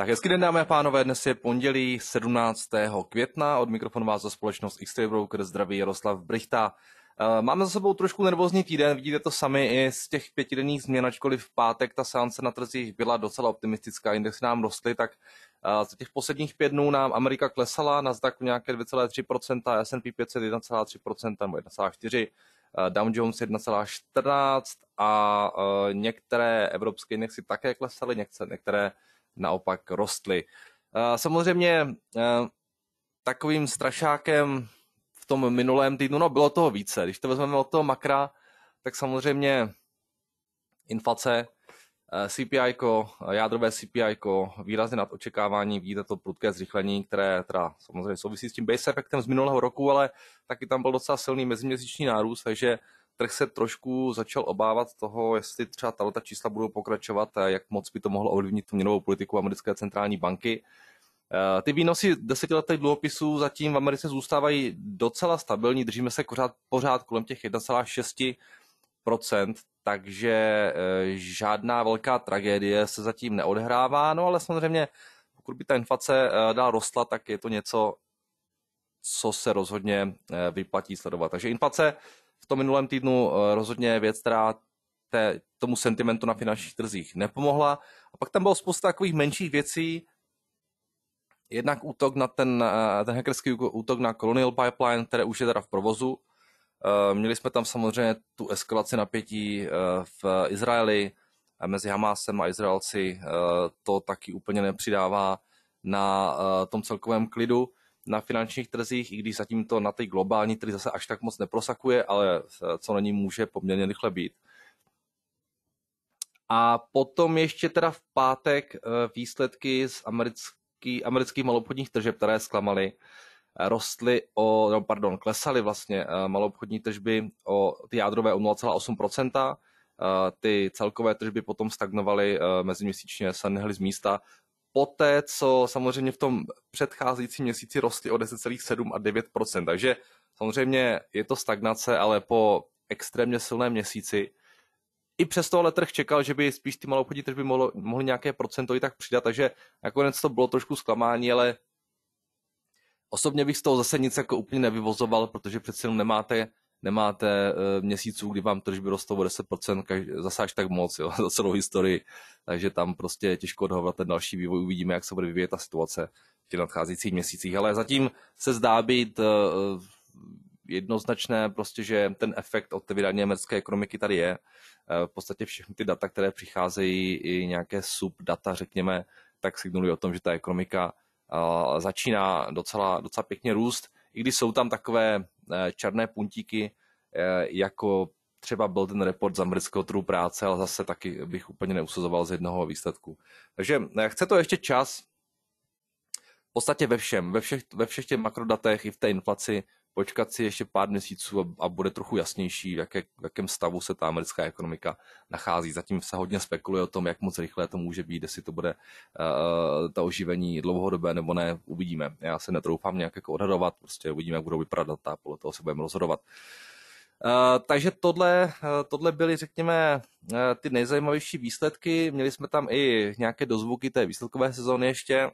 Tak hezký den, dámy a pánové, dnes je pondělí 17. května. Od mikrofonu vás za společnost x Broker zdraví Jaroslav Brichta. Eh, máme za sebou trošku nervózní týden, vidíte to sami i z těch pětidenních změn, ačkoliv v pátek ta seance na trzích byla docela optimistická, indexy nám rostly, tak eh, za těch posledních pět dnů nám Amerika klesala, na Nasdaq nějaké 2,3%, S&P 500 1,3% nebo 1,4%, eh, Dow Jones 1,14% a některé evropské indexy také klesaly, některé naopak rostly. Eh, samozřejmě eh, takovým strašákem v tom minulém týdnu, no bylo toho více. Když to vezmeme od toho makra, tak samozřejmě inflace, eh, CPI, jádrové CPI, výrazně nad očekávání, vidíte to prudké zrychlení, které teda samozřejmě souvisí s tím base efektem z minulého roku, ale taky tam byl docela silný meziměsíční nárůst, takže trh se trošku začal obávat toho, jestli třeba tato ta čísla budou pokračovat a jak moc by to mohlo ovlivnit měnovou politiku americké centrální banky. Eh, ty výnosy desetiletých dluhopisů zatím v Americe zůstávají docela stabilní, držíme se pořád, pořád kolem těch 1,6%, takže eh, žádná velká tragédie se zatím neodhrává. no ale samozřejmě pokud by ta inflace eh, dál rostla, tak je to něco, co se rozhodně vyplatí sledovat. Takže inflace tom minulém týdnu eh, rozhodně věc, která té, tomu sentimentu na finančních trzích nepomohla. A pak tam bylo spousta takových menších věcí, jednak útok na ten, eh, ten hackerský útok na Colonial Pipeline, které už je teda v provozu. Eh, měli jsme tam samozřejmě tu eskalaci napětí v Izraeli mezi Hamásem a Izraelci. To taky úplně nepřidává na tom celkovém klidu na finančních trzích, i když zatím to na té globální trhy zase až tak moc neprosakuje, ale eh, co na ní může poměrně rychle být. A potom ještě teda v pátek eh, výsledky z americký, amerických malobchodních tržeb, které zklamaly, eh, rostly o, no pardon, klesaly vlastně malobchodní tržby o ty jádrové o 0,8%, ty celkové tržby potom stagnovaly meziměsíčně, se nehly z místa poté co samozřejmě v tom předcházejícím měsíci rostly o 10,7 a 9 Takže samozřejmě je to stagnace, ale po extrémně silném měsíci. I přesto ale trh čekal, že by spíš ty malou podí tržby mohlo, mohly nějaké procento i tak přidat, takže nakonec to bylo trošku zklamání, ale osobně bych z toho zase nic jako úplně nevyvozoval, protože přece jenom nemáte nemáte eh, měsíců, kdy vám tržby rostou o 10%, každý, zase až tak moc jo, za celou historii, takže tam prostě je těžko odhovat ten další vývoj, uvidíme, jak se bude vyvíjet ta situace v těch nadcházejících měsících, ale zatím se zdá být eh, eh, jednoznačné, prostě, že ten efekt otevírání americké ekonomiky tady je. V podstatě všechny ty data, které přicházejí, i nějaké subdata, řekněme, tak signulují o tom, že ta ekonomika začíná docela, docela pěkně růst i když jsou tam takové eh, černé puntíky, eh, jako třeba byl ten report z amerického trhu práce, ale zase taky bych úplně neusuzoval z jednoho výsledku. Takže eh, chce to ještě čas, v podstatě ve všem, ve všech, ve všech těch makrodatech i v té inflaci počkat si ještě pár měsíců a, a bude trochu jasnější, v, jaké, v jakém stavu se ta americká ekonomika nachází. Zatím se hodně spekuluje o tom, jak moc rychle to může být, jestli to bude uh, ta oživení dlouhodobé nebo ne, uvidíme. Já se netroufám nějak jako odhadovat, prostě uvidíme, jak budou vypadat data, podle toho se budeme rozhodovat. Uh, takže tohle, uh, tohle byly, řekněme, uh, ty nejzajímavější výsledky. Měli jsme tam i nějaké dozvuky té výsledkové sezóny ještě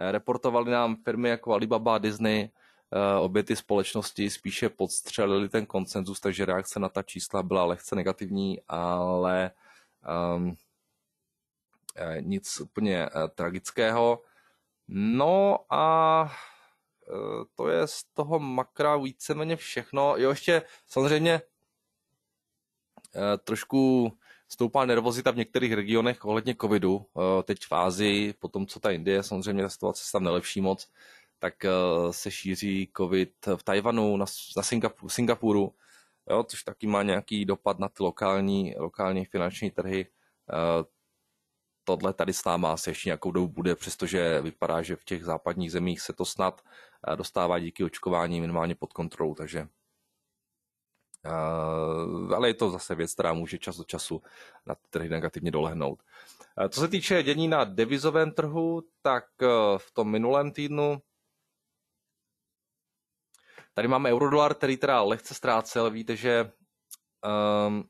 Eh, reportovali nám firmy jako Alibaba Disney, eh, obě ty společnosti spíše podstřelili ten koncenzus, takže reakce na ta čísla byla lehce negativní, ale um, nic úplně tragického. No a to je z toho makra víceméně všechno. Jo, ještě samozřejmě trošku stoupá nervozita v některých regionech ohledně covidu. Eh, teď v Ázii, po tom, co ta Indie, samozřejmě ta situace se tam nelepší moc, tak eh, se šíří covid v Tajvanu, na, na Singapuru, Singapuru jo, což taky má nějaký dopad na ty lokální, lokální finanční trhy. Eh, tohle tady s náma asi ještě nějakou dobu bude, přestože vypadá, že v těch západních zemích se to snad dostává díky očkování minimálně pod kontrolou, takže Uh, ale je to zase věc, která může čas od času na trhy negativně dolehnout. Uh, co se týče dění na devizovém trhu, tak uh, v tom minulém týdnu tady máme eurodolar, který teda lehce ztrácel. Víte, že um,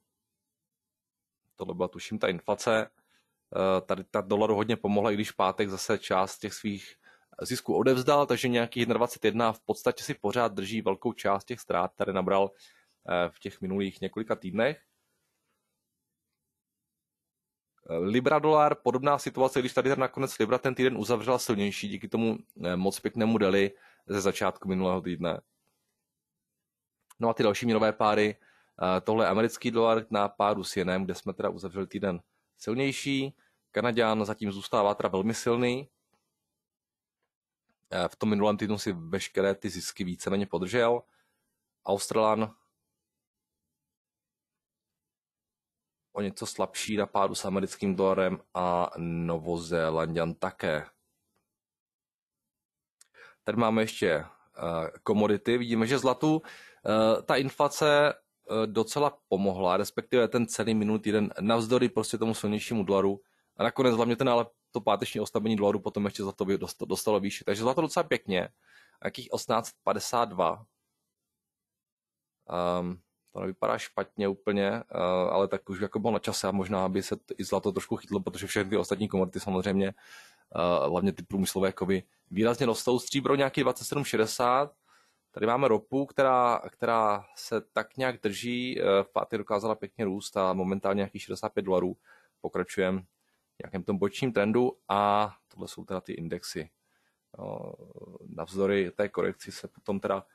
tohle byla tuším ta inflace. E, tady ta dolaru hodně pomohla, i když pátek zase část těch svých zisků odevzdal, takže nějakých 21 v podstatě si pořád drží velkou část těch ztrát, které nabral v těch minulých několika týdnech. Libra dolar, podobná situace, když tady nakonec Libra ten týden uzavřela silnější díky tomu eh, moc pěknému deli ze začátku minulého týdne. No a ty další měnové páry, eh, tohle je americký dolar na páru s jenem, kde jsme teda uzavřeli týden silnější. Kanaďan zatím zůstává teda velmi silný. Eh, v tom minulém týdnu si veškeré ty zisky víceméně podržel. Australan o něco slabší na pádu s americkým dolarem a Novozélandian také. Tady máme ještě eh, komodity. Vidíme, že zlatu eh, ta inflace eh, docela pomohla, respektive ten celý minulý týden navzdory prostě tomu silnějšímu dolaru. A nakonec hlavně ten ale to páteční oslabení dolaru potom ještě zlato dostalo, dostalo výše. Takže zlato docela pěkně. Jakých 18,52. Um, to nevypadá špatně úplně, eh, ale tak už jako bylo na čase a možná by se i zlato trošku chytlo, protože všechny ty ostatní komodity samozřejmě, eh, hlavně ty průmyslové kovy, výrazně rostou. Stříbro nějaký 27,60, Tady máme ropu, která, která se tak nějak drží, eh, pátě dokázala pěkně růst a momentálně nějakých 65 dolarů. Pokračujeme v nějakém tom bočním trendu a tohle jsou teda ty indexy. No, navzdory té korekci se potom teda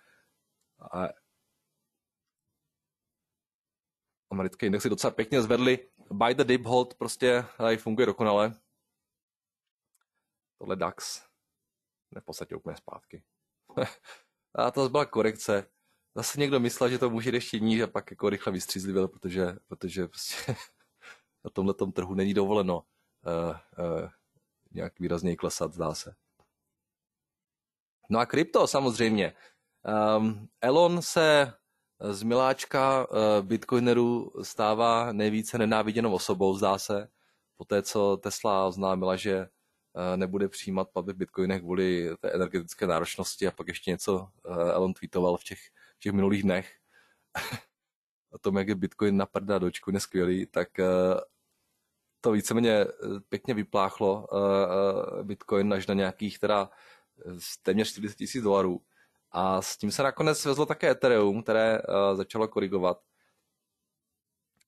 americké indexy docela pěkně zvedly. By the dip hold prostě tady funguje dokonale. Tohle DAX ne v podstatě úplně zpátky. a to byla korekce. Zase někdo myslel, že to může ještě níž a pak jako rychle vystřízlivěl, protože, protože prostě na tomhle trhu není dovoleno uh, uh, nějak výrazněji klesat, zdá se. No a krypto samozřejmě. Um, Elon se z miláčka eh, bitcoinerů stává nejvíce nenáviděnou osobou, zdá se, po té, co Tesla oznámila, že eh, nebude přijímat platby v bitcoinech kvůli té energetické náročnosti a pak ještě něco eh, Elon tweetoval v těch, v těch minulých dnech o tom, jak je bitcoin na prda dočku neskvělý, tak to víceméně pěkně vypláchlo bitcoin až na nějakých teda téměř 40 tisíc dolarů a s tím se nakonec svezlo také Ethereum, které uh, začalo korigovat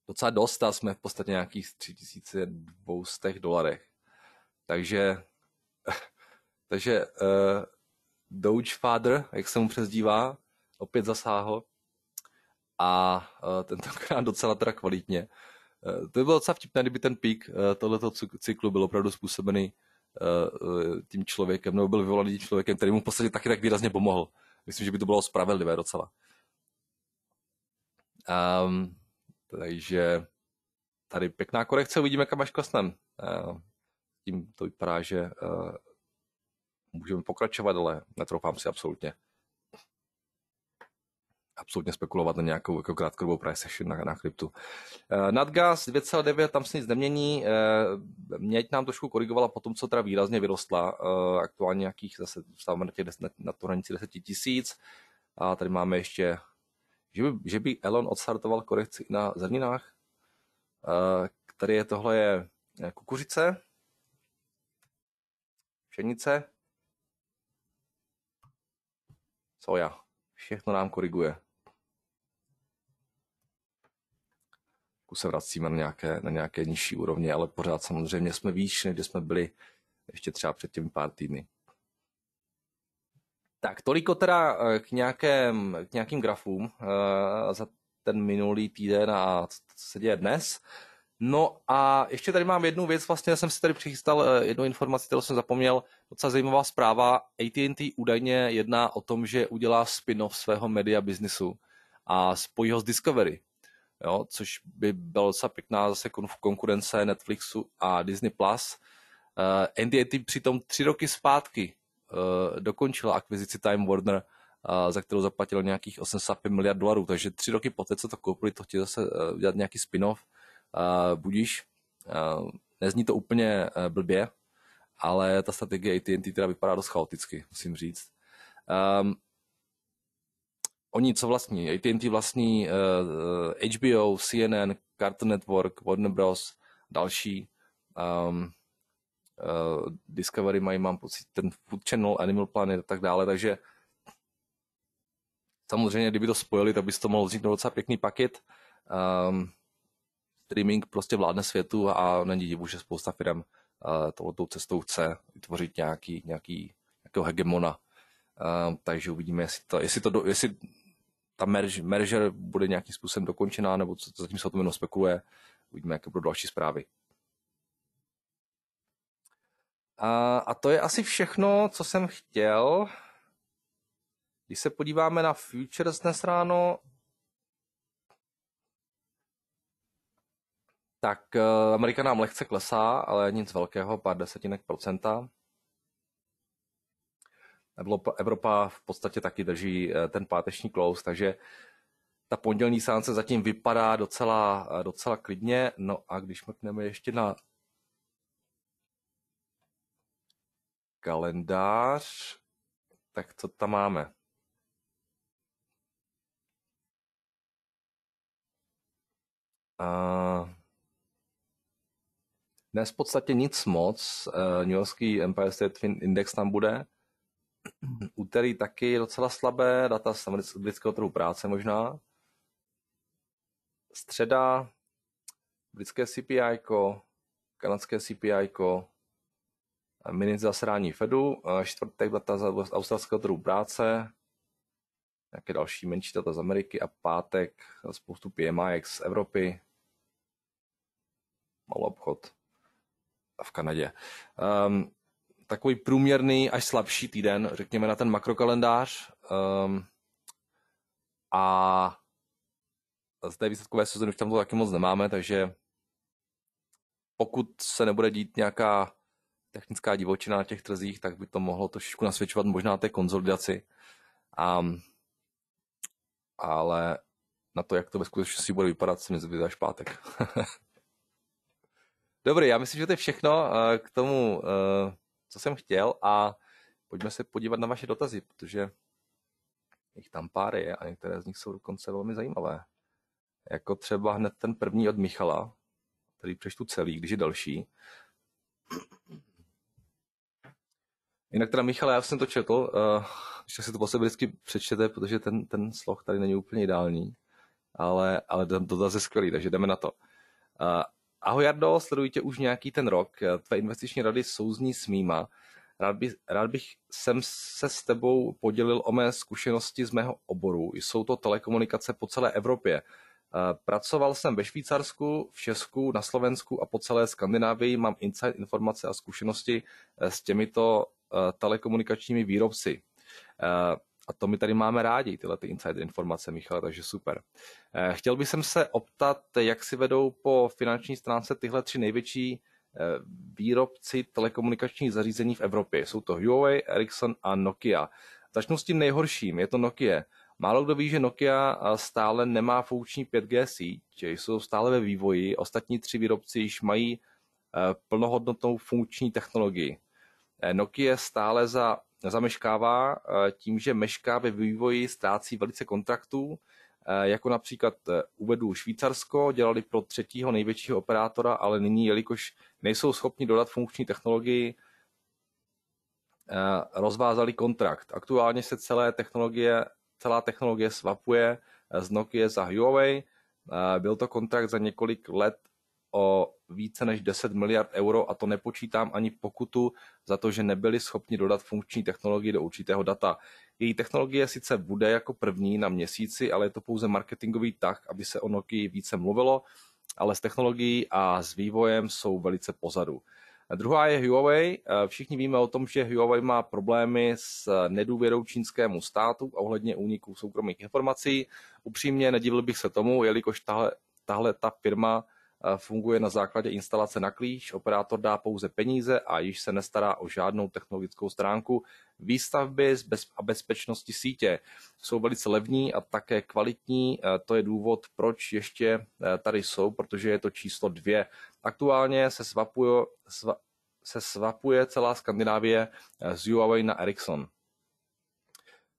docela dost a jsme v podstatě nějakých 3200 dolarech. Takže, takže uh, eh, Doge Father, jak se mu přezdívá, opět zasáhl a uh, tentokrát docela teda kvalitně. Uh, to by bylo docela vtipné, kdyby ten pík uh, tohoto cyklu byl opravdu způsobený uh, tím člověkem, nebo byl vyvolaný tím člověkem, který mu v podstatě taky tak výrazně pomohl myslím, že by to bylo spravedlivé docela. Um, takže tady pěkná korekce, uvidíme, kam až klesnem. Uh, tím to vypadá, že uh, můžeme pokračovat, ale netroufám si absolutně absolutně spekulovat na nějakou jako krátkodobou price session na, na kryptu. Uh, eh, Nadgas 2,9, tam se nic nemění. Uh, měď nám trošku korigovala po tom, co teda výrazně vyrostla. Uh, aktuálně nějakých zase stáváme na, těch, na, na tu hranici 10 tisíc. A tady máme ještě, že by, že by Elon odstartoval korekci na zrninách. Uh, tady je tohle je kukuřice, pšenice, soja. Všechno nám koriguje. se vracíme na nějaké, na nějaké nižší úrovně, ale pořád samozřejmě jsme výš, než jsme byli ještě třeba před těmi pár týdny. Tak, toliko teda eh, k, nějakém, k nějakým grafům eh, za ten minulý týden a co se děje dnes. No a ještě tady mám jednu věc, vlastně jsem si tady přichystal eh, jednu informaci, kterou jsem zapomněl. Docela zajímavá zpráva. AT&T údajně jedná o tom, že udělá spin-off svého media biznisu a spojí ho s Discovery jo, což by byla docela pěkná zase konkurence Netflixu a Disney+. Plus. Uh, eh, NDA tým přitom tři roky zpátky uh, eh, dokončila akvizici Time Warner, uh, za kterou zaplatil nějakých 85 miliard dolarů, takže tři roky poté, co to koupili, to chtěli zase uh, udělat nějaký spin-off, uh, budíš. Uh, nezní to úplně uh, blbě, ale ta strategie AT&T teda vypadá dost chaoticky, musím říct. Um, oni co vlastní, AT&T vlastní uh, eh, eh, HBO, CNN, Cartoon Network, Warner Bros, další. Um, uh, Discovery mají, mám pocit, ten Food Channel, Animal Planet a tak dále, takže samozřejmě, kdyby to spojili, tak by to mohl vzniknout docela pěkný paket. Um, streaming prostě vládne světu a není divu, že spousta firm uh, touto cestou chce vytvořit nějaký, nějaký, nějakého hegemona. Uh, takže uvidíme, jestli to, jestli to, jestli ta merž merger bude nějakým způsobem dokončená, nebo co, zatím se o tom jenom spekuluje. Uvidíme, jaké budou další zprávy. A, a to je asi všechno, co jsem chtěl. Když se podíváme na futures dnes ráno, tak eh, Amerika nám lehce klesá, ale nic velkého, pár desetinek procenta. Evropa v podstatě taky drží eh, ten páteční klous, takže ta pondělní sánce zatím vypadá docela, eh, docela klidně. No a když mrkneme ještě na kalendář, tak co tam máme? A... dnes v podstatě nic moc. Eh, New Yorkský Empire State Index tam bude. Úterý taky docela slabé, data z britského trhu práce možná. Středa, britské CPI, kanadské CPI, minit zasrání Fedu, čtvrtek data z australského trhu práce, nějaké další menší data z Ameriky a pátek spoustu PMI z Evropy, malou obchod v Kanadě. Um, takový průměrný až slabší týden, řekněme na ten makrokalendář. Um, a z té výsledkové sezóny už tam to taky moc nemáme, takže pokud se nebude dít nějaká technická divočina na těch trzích, tak by to mohlo trošičku nasvědčovat možná té konzolidaci. Um, ehm, ale na to, jak to ve skutečnosti bude vypadat, se mi zbyde až pátek. Dobrý, já myslím, že to je všechno eh, k tomu eh, co jsem chtěl a pojďme se podívat na vaše dotazy, protože jich tam pár je a některé z nich jsou dokonce velmi zajímavé. Jako třeba hned ten první od Michala, který přečtu celý, když je další. Jinak teda Michale, já jsem to četl, že eh, si to po sebe vždycky přečtete, protože ten, ten sloh tady není úplně ideální, ale, ale dotaz je skvělý, takže jdeme na to. Eh, Ahoj Jardo, sleduji tě už nějaký ten rok. Tvé investiční rady souzní s mýma. Rád, by, rád bych jsem se s tebou podělil o mé zkušenosti z mého oboru. Jsou to telekomunikace po celé Evropě. Eh, pracoval jsem ve Švýcarsku, v Česku, na Slovensku a po celé Skandinávii mám inside informace a zkušenosti eh, s těmito eh, telekomunikačními výrobci. A to my tady máme rádi, tyhle ty insider informace, Michal, takže super. Eh, chtěl bych se optat, jak si vedou po finanční stránce tyhle tři největší eh, výrobci telekomunikačních zařízení v Evropě. Jsou to Huawei, Ericsson a Nokia. Začnu s tím nejhorším, je to Nokia. Málo kdo ví, že Nokia eh, stále nemá funkční 5G síť, jsou stále ve vývoji, ostatní tři výrobci již mají plnohodnotnou funkční technologii. Nokia stále za zameškává eh, tím, že mešká ve vývoji ztrácí velice kontraktů, eh, jako například eh, uvedu Švýcarsko, dělali pro třetího největšího operátora, ale nyní, jelikož nejsou schopni dodat funkční technologii, rozvázali kontrakt. Aktuálně se celé technologie, celá technologie svapuje z Nokia za Huawei. Byl to kontrakt za několik let o více než 10 miliard euro a to nepočítám ani pokutu za to, že nebyli schopni dodat funkční technologii do určitého data. Její technologie sice bude jako první na měsíci, ale je to pouze marketingový tah, aby se o Nokia více mluvilo, ale s technologií a s vývojem jsou velice pozadu. A druhá je Huawei. Všichni víme o tom, že Huawei má problémy s nedůvěrou čínskému státu a ohledně úniků soukromých informací. Upřímně nedivil bych se tomu, jelikož tahle, tahle ta firma funguje na základě instalace na klíč, operátor dá pouze peníze a již se nestará o žádnou technologickou stránku výstavby a bezpečnosti sítě. Jsou velice levní a také kvalitní, e, to je důvod, proč ještě e, tady jsou, protože je to číslo dvě. Aktuálně se svapuje, sva, se svapuje celá Skandinávie e, z Huawei na Ericsson.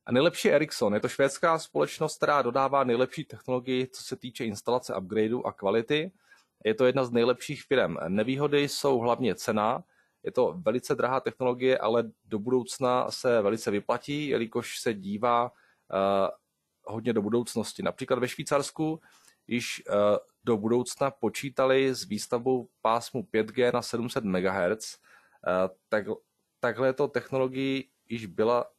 A nejlepší Ericsson. Je to švédská společnost, která dodává nejlepší technologii, co se týče instalace upgradeu a kvality. Je to jedna z nejlepších firm. Nevýhody jsou hlavně cena, je to velice drahá technologie, ale do budoucna se velice vyplatí, jelikož se dívá uh, hodně do budoucnosti. Například ve Švýcarsku již uh, do budoucna počítali s výstavbou pásmu 5G na 700 MHz. Uh, tak, takhle to technologii již byla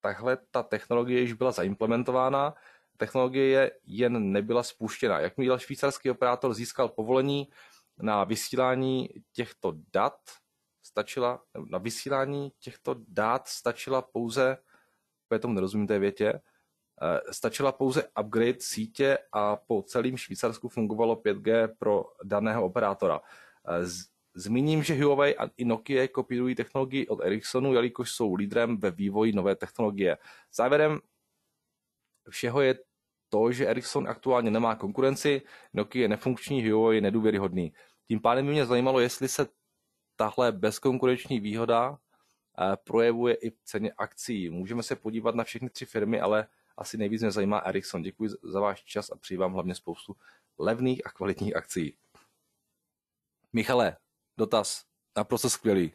takhle ta technologie již byla zaimplementována, Technologie jen nebyla spuštěna. Jakmile švýcarský operátor získal povolení na vysílání těchto dat, stačila, na vysílání těchto dat stačila pouze, já tomu nerozumím té větě, eh, stačila pouze upgrade sítě a po celém Švýcarsku fungovalo 5G pro daného operátora. Eh, zmíním, že Huawei a i Nokia kopírují technologii od Ericssonu, jelikož jsou lídrem ve vývoji nové technologie. Závěrem všeho je to, že Ericsson aktuálně nemá konkurenci, Nokia je nefunkční, Huawei je nedůvěryhodný. Tím pádem mě zajímalo, jestli se tahle bezkonkurenční výhoda eh, projevuje i v ceně akcí. Můžeme se podívat na všechny tři firmy, ale asi nejvíc mě zajímá Ericsson. Děkuji za váš čas a přeji vám hlavně spoustu levných a kvalitních akcí. Michale, dotaz naprosto skvělý.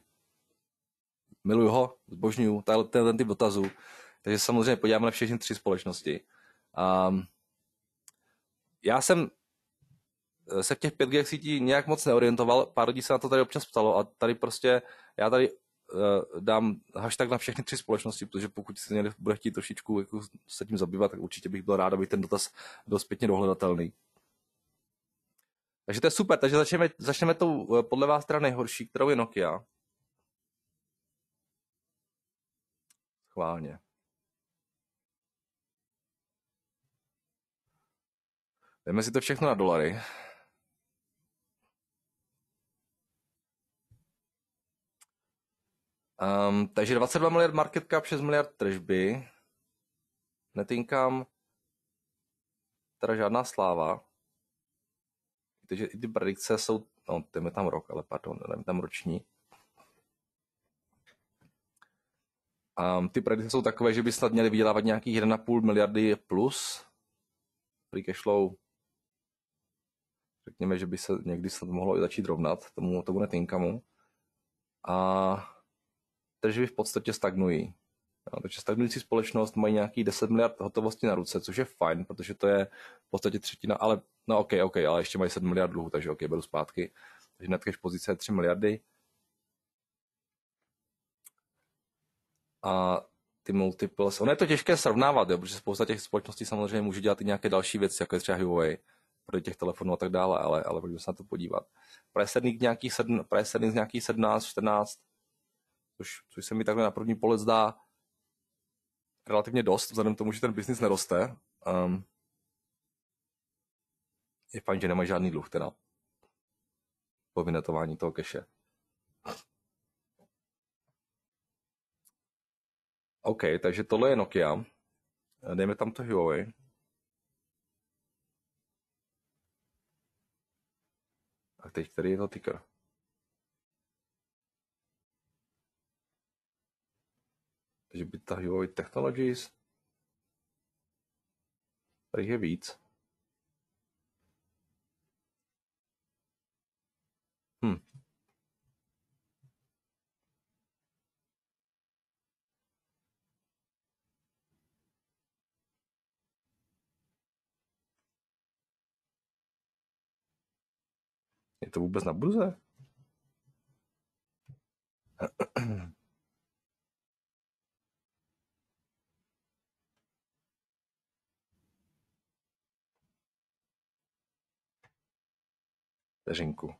Miluju ho, zbožňuju ten, ten typ dotazů. Takže samozřejmě podíváme na všechny tři společnosti. Um, já jsem eh, se v těch 5G sítí nějak moc neorientoval, pár lidí se na to tady občas ptalo a tady prostě, já tady uh, dám hashtag na všechny tři společnosti, protože pokud se někdo bude chtít trošičku jako se tím zabývat, tak určitě bych byl rád, aby ten dotaz byl zpětně dohledatelný. Takže to je super, takže začneme, začneme tou eh, podle vás teda nejhorší, kterou je Nokia. Chválně. Jdeme si to všechno na dolary. Um, takže 22 miliard market cap, 6 miliard tržby. Netinkám teda žádná sláva. Takže i ty predikce jsou, no, dejme tam rok, ale pardon, dejme tam roční. Um, ty predikce jsou takové, že by snad měly vydělávat nějakých 1,5 miliardy plus free cash flow řekněme, že by se někdy snad mohlo i začít rovnat tomu, tomu net A tržby v podstatě stagnují. No, takže stagnující společnost mají nějaký 10 miliard hotovosti na ruce, což je fajn, protože to je v podstatě třetina, ale no OK, OK, ale ještě mají 7 miliard dluhu, takže OK, beru zpátky. Takže net cash pozice je 3 miliardy. A ty multiples, ono je to těžké srovnávat, jo, protože spousta těch společností samozřejmě může dělat i nějaké další věci, jako je třeba Huawei pro těch telefonů a tak dále, ale, ale pojďme se na to podívat. Price nějaký sedn, sedm, z nějakých 17, 14, což, což se mi takhle na první pohled zdá relativně dost, vzhledem k tomu, že ten biznis neroste. Um, je fajn, že nemají žádný dluh teda po vynetování toho keše. OK, takže tohle je Nokia. Dejme tam to Huawei. A teď tady je to ticker? Takže by ta Huawei Technologies. Tady je víc. Je to vůbec na burze? Teřinku.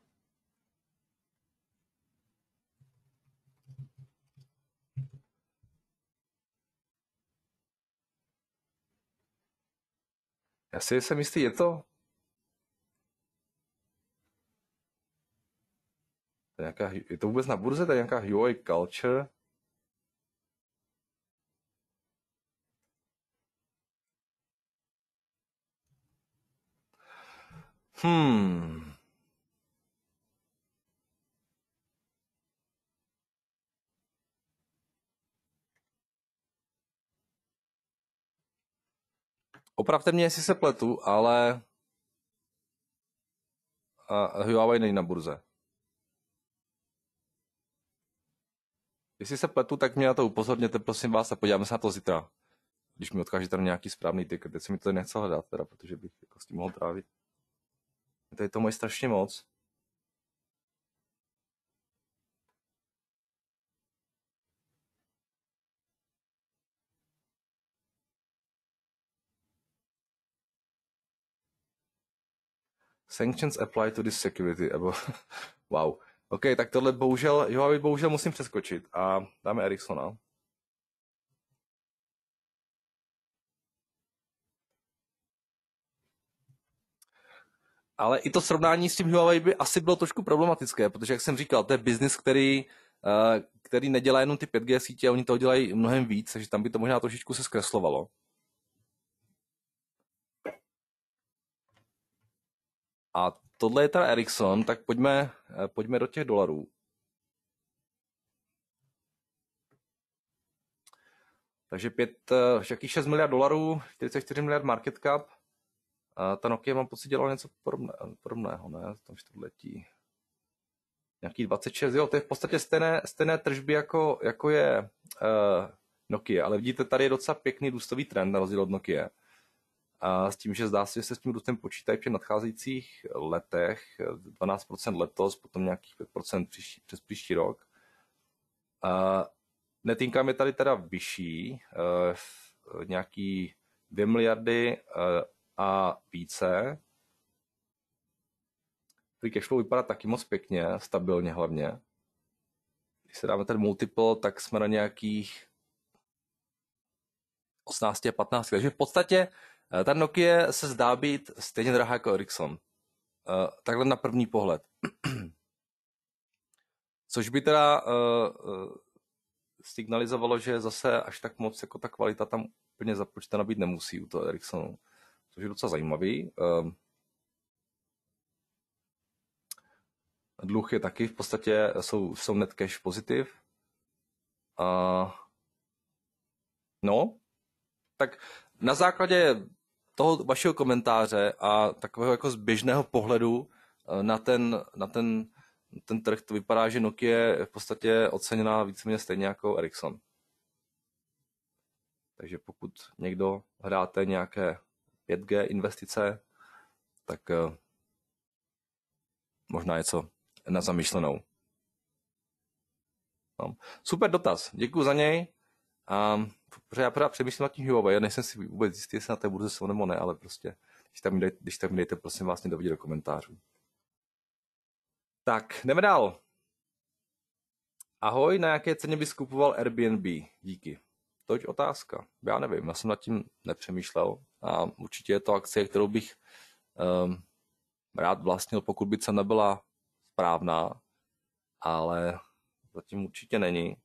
Já si jsem jistý, je to nějaká, je to vůbec na burze, tady nějaká Huawei Culture? Hmm. Opravte mě, jestli se pletu, ale a Huawei není na burze. Jestli se pletu, tak mě na to upozorněte, prosím vás, a podíváme se na to zítra. Když mi odkážete tam nějaký správný ticket, teď se mi to nechce hledat, teda, protože bych jako s tím mohl trávit. To je to moje strašně moc. Sanctions apply to this security, wow. OK, tak tohle bohužel, jo, bohužel musím přeskočit a dáme Eriksona. Ale i to srovnání s tím Huawei by asi bylo trošku problematické, protože, jak jsem říkal, to je biznis, který, eh, který nedělá jenom ty 5G sítě, oni toho dělají mnohem víc, takže tam by to možná trošičku se zkreslovalo. A tohle je teda Ericsson, tak pojďme, eh, pojďme do těch dolarů. Takže 5, jakých 6 miliard dolarů, 44 miliard market cap. A ta Nokia mám pocit dělala něco podobné, podobného, ne? Tam letí. Nějaký 26, jo, to je v podstatě stejné, stejné tržby, jako, jako je uh, Nokia. Ale vidíte, tady je docela pěkný růstový trend na rozdíl od Nokia. A s tím, že zdá se, že se s tím růstem počítají v nadcházejících letech, 12% letos, potom nějakých 5% příští, přes příští rok. A netinkám je tady teda vyšší, eh, nějaký 2 miliardy eh, a více. Free cash flow vypadá taky moc pěkně, stabilně hlavně. Když se dáme ten multiple, tak jsme na nějakých 18 a 15. Takže v podstatě Eh, ta Nokia se zdá být stejně drahá jako Ericsson. Eh, takhle na první pohled. Což by teda eh, signalizovalo, že zase až tak moc jako ta kvalita tam úplně započtena být nemusí u toho Ericssonu. Což je docela zajímavý. Dluh je taky, v podstatě jsou, jsou net cash pozitiv. no, tak na základě toho vašeho komentáře a takového jako zběžného pohledu eh, na ten, na ten, ten trh, to vypadá, že Nokia je v podstatě oceněná víceméně stejně jako Ericsson. Takže pokud někdo hráte nějaké 5G investice, tak eh, možná něco na zamýšlenou. No. Super dotaz, děkuji za něj. A protože já právě přemýšlím nad tím Huawei, já nejsem si vůbec jistý, jestli na té burze jsou nebo ne, ale prostě, když tam dejte, když tam dejte prosím vás, mě do komentářů. Tak, jdeme dál. Ahoj, na jaké ceně bys kupoval Airbnb? Díky. To je otázka. Já nevím, já jsem nad tím nepřemýšlel a určitě je to akcie, kterou bych um, rád vlastnil, pokud by cena byla správná, ale zatím určitě není.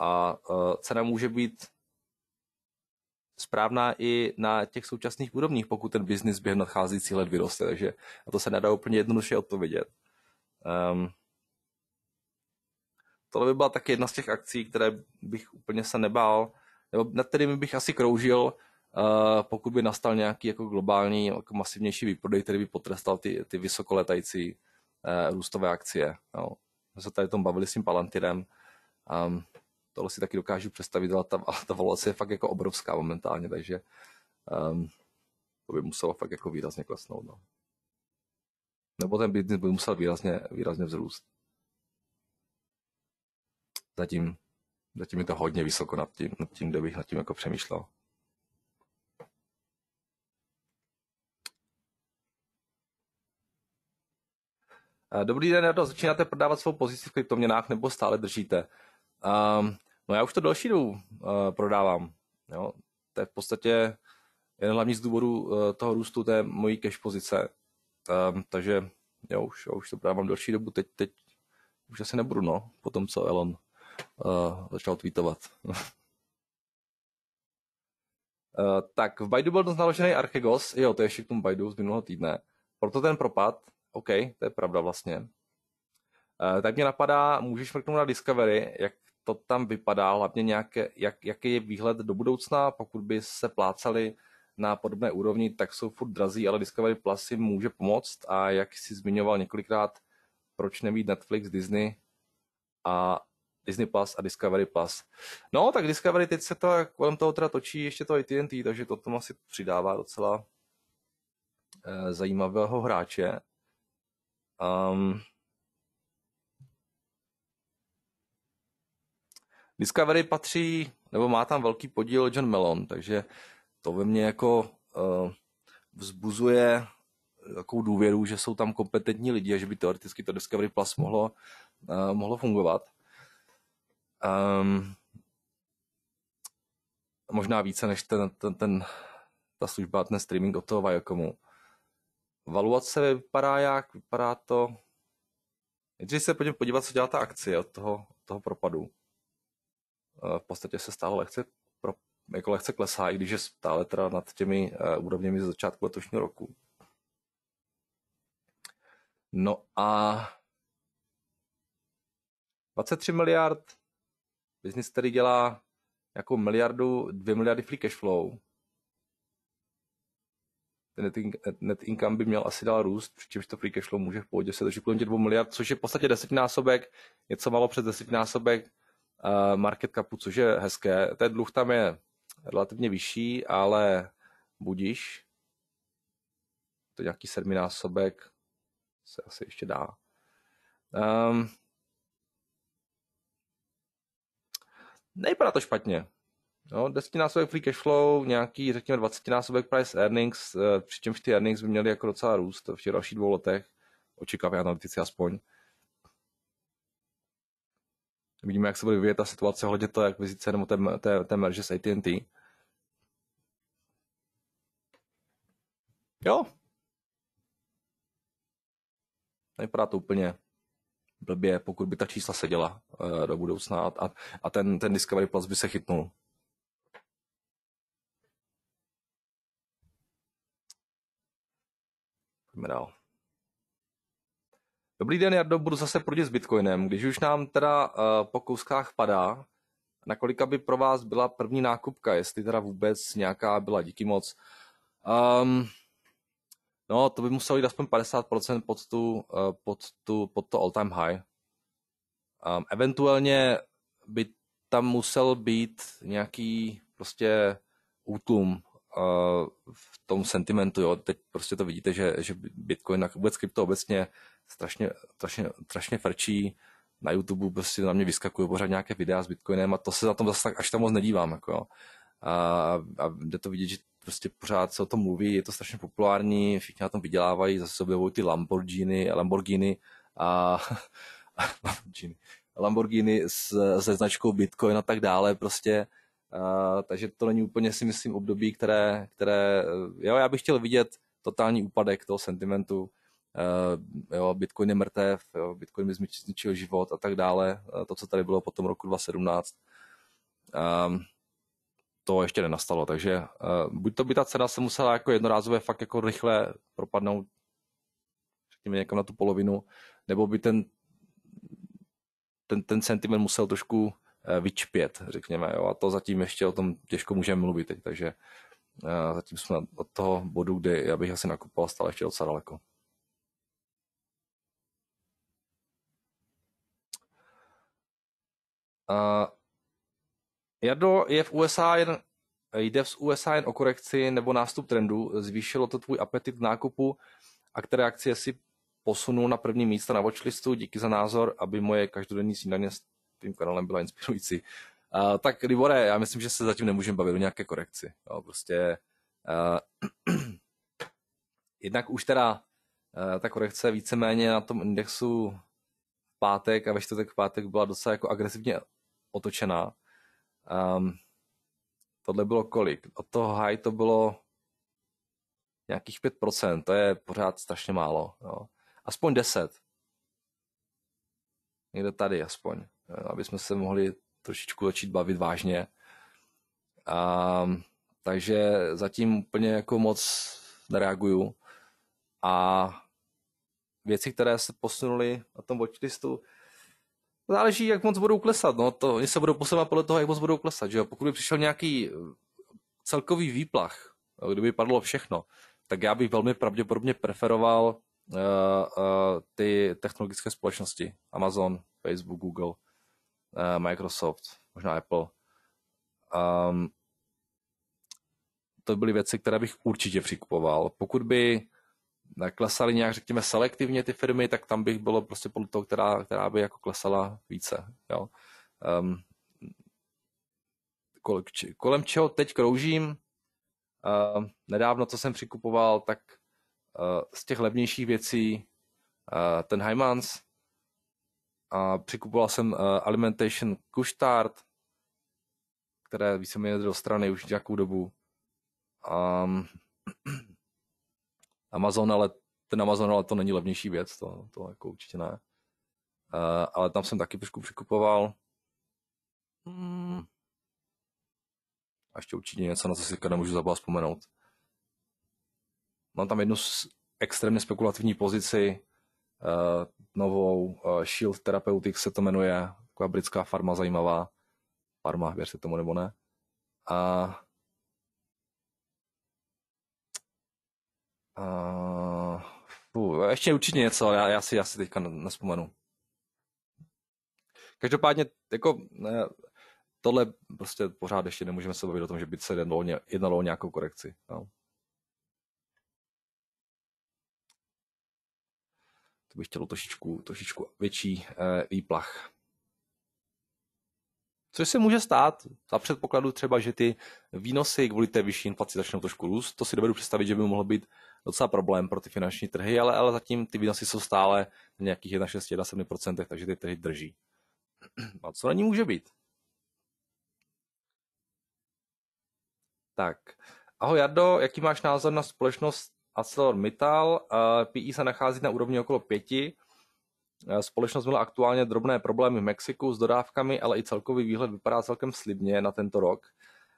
A e, cena může být správná i na těch současných úrovních, pokud ten biznis během nadcházející let vyroste. Takže na to se nedá úplně jednoduše odpovědět. Um, tohle by byla taky jedna z těch akcí, které bych úplně se nebál, nebo nad kterými bych asi kroužil, uh, pokud by nastal nějaký jako globální, jako masivnější výprodej, který by potrestal ty, ty vysokoletající uh, e, růstové akcie. No. My se tady tom bavili s tím Palantirem. Um, tohle si taky dokážu představit, ale ta, ale ta valuace je fakt jako obrovská momentálně, takže um, to by muselo fakt jako výrazně klesnout. No. Nebo ten business by musel výrazně, výrazně vzrůst. Zatím, zatím je to hodně vysoko nad tím, nad tím, kde bych nad tím jako přemýšlel. Eh, dobrý den, Jardo, začínáte prodávat svou pozici v kryptoměnách nebo stále držíte? Um, No já už to další dobu uh, prodávám. Jo? To je v podstatě jeden hlavní z důvodů uh, toho růstu té mojí cash pozice. Uh, takže já už, já už to prodávám další dobu, teď, teď už asi nebudu, no, po tom, co Elon uh, začal tweetovat. uh, tak, v Baidu byl naložený Archegos, jo, to je ještě k tomu Baidu z minulého týdne. Proto ten propad, OK, to je pravda vlastně. Uh, tak mě napadá, můžeš mrknout na Discovery, jak to tam vypadá, hlavně nějaké, jak, jaký je výhled do budoucna, pokud by se plácali na podobné úrovni, tak jsou furt drazí, ale Discovery Plus jim může pomoct a jak si zmiňoval několikrát, proč nemít Netflix, Disney a Disney Plus a Discovery Plus. No, tak Discovery teď se to kolem toho teda točí ještě to i TNT, takže to tomu asi přidává docela eh, zajímavého hráče. Um, Discovery patří, nebo má tam velký podíl John Melon, takže to ve mně jako uh, vzbuzuje takovou důvěru, že jsou tam kompetentní lidi a že by teoreticky to Discovery Plus mohlo, uh, mohlo fungovat. Um, možná více než ten, ten, ten, ta služba, ten streaming od toho Viacomu. Valuace vypadá jak? Vypadá to... Nejdřív se pojďme podívat, co dělá ta akcie od toho, od toho propadu v podstatě se stále lehce, pro, jako lehce klesá, i když je stále teda nad těmi eh, úrovněmi ze začátku letošního roku. No a 23 miliard, biznis, který dělá jako miliardu, dvě miliardy free cash flow. Ten net, in, net income by měl asi dál růst, přičemž to free cash flow může v pohodě se držet kolem těch 2 miliard, což je v podstatě desetinásobek, něco malo přes desetinásobek Eh, market capu, což je hezké. Ten dluh tam je relativně vyšší, ale budíš. To je nějaký sedminásobek se asi ještě dá. Um, ehm, nejpadá to špatně. No, desetinásobek free cash flow, nějaký, řekněme, dvacetinásobek price earnings, eh, přičemž ty earnings by měly jako docela růst v těch dalších dvou letech, očekávají analytici aspoň. Vidíme, jak se bude vyvíjet ta situace ohledně té akvizice nebo té, té, té merže s AT&T. Jo. Nevypadá to úplně blbě, pokud by ta čísla seděla uh, do budoucna a, a ten, ten Discovery Plus by se chytnul. Pojďme dál. Dobrý den, Jardo, budu zase proti s Bitcoinem. Když už nám teda uh, po kouskách padá, nakolika by pro vás byla první nákupka, jestli teda vůbec nějaká byla, díky moc. Um, no, to by muselo jít aspoň 50% pod, tu, uh, pod, tu, pod to all-time high. Um, eventuálně by tam musel být nějaký prostě útlum uh, v tom sentimentu. Jo. Teď prostě to vidíte, že, že Bitcoin, vůbec krypto obecně strašně, strašně, strašně frčí, na YouTube prostě na mě vyskakují pořád nějaké videa s Bitcoinem a to se na tom zase tak až tam moc nedívám. Jako. A, a jde to vidět, že prostě pořád se o tom mluví, je to strašně populární, všichni na tom vydělávají, zase objevují ty Lamborghini, Lamborghini a Lamborghini, Lamborghini s, se značkou Bitcoin a tak dále prostě. a, takže to není úplně si myslím období, které, které, jo, já bych chtěl vidět totální úpadek toho sentimentu, Eh, jo, Bitcoin je mrtev, jo, Bitcoin by zničil život a tak dále, eh, to, co tady bylo po tom roku 2017. Um, ehm, to ještě nenastalo, takže uh, buď to by ta cena se musela jako jednorázově fakt jako rychle propadnout řekněme někam na tu polovinu, nebo by ten, ten, ten sentiment musel trošku uh, vyčpět, řekněme, jo, a to zatím ještě o tom těžko můžeme mluvit, teď, takže uh, zatím jsme od toho bodu, kde já bych asi nakupoval stále ještě docela daleko. Uh, Jardo, je v USA jen, jde v USA jen o korekci nebo nástup trendu? Zvýšilo to tvůj apetit k nákupu? A které akcie si posunul na první místa na watchlistu? Díky za názor, aby moje každodenní snídaně s tím kanálem byla inspirující. Uh, tak Libore, já myslím, že se zatím nemůžeme bavit o nějaké korekci. No, prostě uh, jednak už teda ta korekce víceméně na tom indexu v pátek a ve čtvrtek v pátek byla docela jako agresivně otočená. Um, tohle bylo kolik? Od toho high to bylo nějakých 5%, to je pořád strašně málo. Jo. Aspoň 10. Někde tady aspoň, aby jsme se mohli trošičku začít bavit vážně. Um, takže zatím úplně jako moc nereaguju. A věci, které se posunuly na tom watchlistu, záleží, jak moc budou klesat. No, to, oni se budou posouvat podle toho, jak moc budou klesat. Že jo? Pokud by přišel nějaký eh, celkový výplach, eh, kdyby padlo všechno, tak já bych velmi pravděpodobně preferoval uh, uh, ty technologické společnosti. Amazon, Facebook, Google, uh, Microsoft, možná Apple. Um, to byly věci, které bych určitě přikupoval. Pokud by klesaly nějak, řekněme, selektivně ty firmy, tak tam bych bylo prostě podle toho, která, která by jako klesala více. Jo. Um, kolik, kolem čeho teď kroužím, uh, nedávno, co jsem přikupoval, tak uh, z těch levnějších věcí uh, ten Heimans, a přikupoval jsem uh, Alimentation Kuštart, které víceméně do strany už nějakou dobu. Um, Amazon, ale ten Amazon, ale to není levnější věc, to, to jako určitě ne. Uh, ale tam jsem taky trošku přikupoval. Hmm. A ještě určitě něco, na co si nemůžu zabá vzpomenout. Mám tam jednu extrémně spekulativní pozici, uh, novou, uh, Shield Therapeutics se to jmenuje, taková britská farma zajímavá. Farma, věřte tomu nebo ne. A Eh, uh, pů, ještě určitě něco, já, já, si, já si teďka nespomenu. Každopádně, jako, ne, eh, tohle prostě pořád ještě nemůžeme se bavit o tom, že by se jednalo, jednalo o nějakou korekci. No. To bych chtělo trošičku, trošičku větší eh, výplach. Což se může stát za předpokladu třeba, že ty výnosy kvůli té vyšší inflaci začnou trošku růst. To si dovedu představit, že by mohlo být docela problém pro ty finanční trhy, ale, ale zatím ty výnosy jsou stále na nějakých 1,6-1,7%, takže ty trhy drží. A co na ní může být? Tak, ahoj Jardo, jaký máš názor na společnost ArcelorMittal? Eh, PI e se nachází na úrovni okolo pěti. Eh, společnost měla aktuálně drobné problémy v Mexiku s dodávkami, ale i celkový výhled vypadá celkem slibně na tento rok.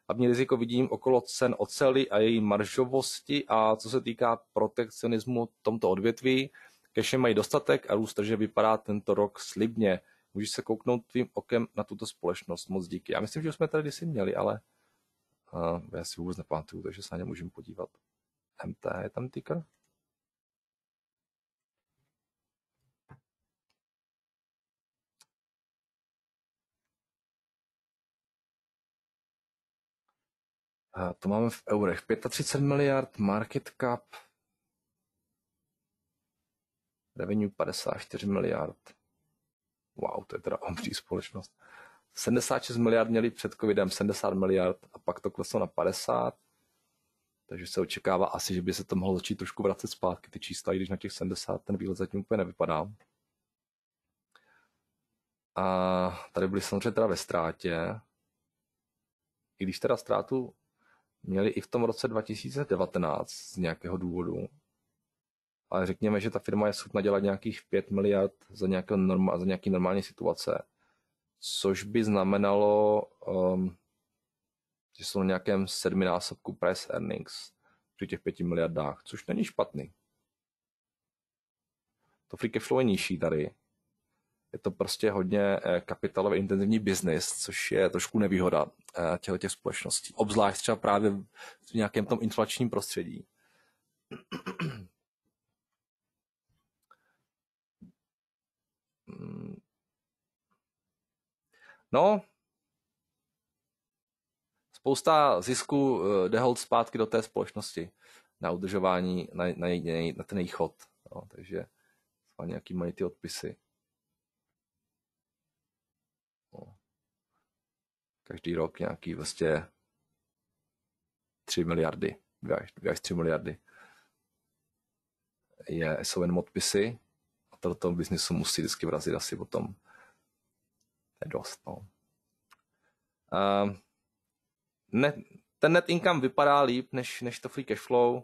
Hlavní riziko vidím okolo cen ocely a její maržovosti a co se týká protekcionismu v tomto odvětví, keše mají dostatek a růst trže vypadá tento rok slibně. Můžeš se kouknout tvým okem na tuto společnost. Moc díky. Já myslím, že jsme tady kdysi měli, ale uh, já si vůbec nepamatuju, takže se na ně můžeme podívat. MT je tam ticker? To máme v eurech. 35 miliard, market cap, revenue 54 miliard. Wow, to je teda obří společnost. 76 miliard měli před covidem, 70 miliard a pak to kleslo na 50. Takže se očekává asi, že by se to mohlo začít trošku vracet zpátky ty čísla, i když na těch 70 ten výhled zatím úplně nevypadá. A tady byli samozřejmě teda ve ztrátě. I když teda ztrátu měli i v tom roce 2019 z nějakého důvodu. Ale řekněme, že ta firma je schopna dělat nějakých 5 miliard za, nějaké norma, za nějaký normální situace, což by znamenalo, um, že jsou na nějakém sedminásobku price earnings při těch 5 miliardách, což není špatný. To free cash flow je nižší tady, je to prostě hodně eh, kapitalově intenzivní biznis, což je trošku nevýhoda eh, těchto těch společností. Obzvlášť třeba právě v nějakém tom inflačním prostředí. No, spousta zisku eh, jde hold zpátky do té společnosti na udržování, na, na, na ten jejich chod. No, takže nějaký mají ty odpisy. každý rok nějaký vlastně 3 miliardy, 2 až 3 miliardy je, jsou jenom odpisy a to do toho biznisu musí vždycky vrazit asi potom. To je dost, no. Uh, ne, ten net income vypadá líp než, než to free cash flow. Uh,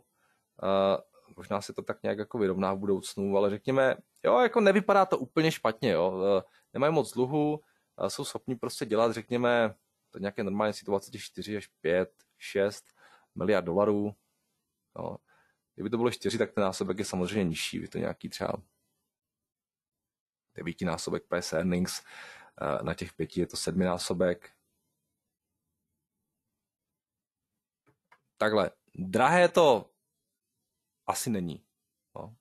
možná se to tak nějak jako vyrovná v budoucnu, ale řekněme, jo, jako nevypadá to úplně špatně, jo. E, nemají moc dluhu, e, jsou schopni prostě dělat, řekněme, to nějaké normální situace těch 4 až 5, 6 miliard dolarů. No. Kdyby to bylo 4, tak ten násobek je samozřejmě nižší, by to nějaký třeba 9 násobek PS earnings, eh, na těch 5 je to 7 násobek. Takhle, drahé to asi není. No.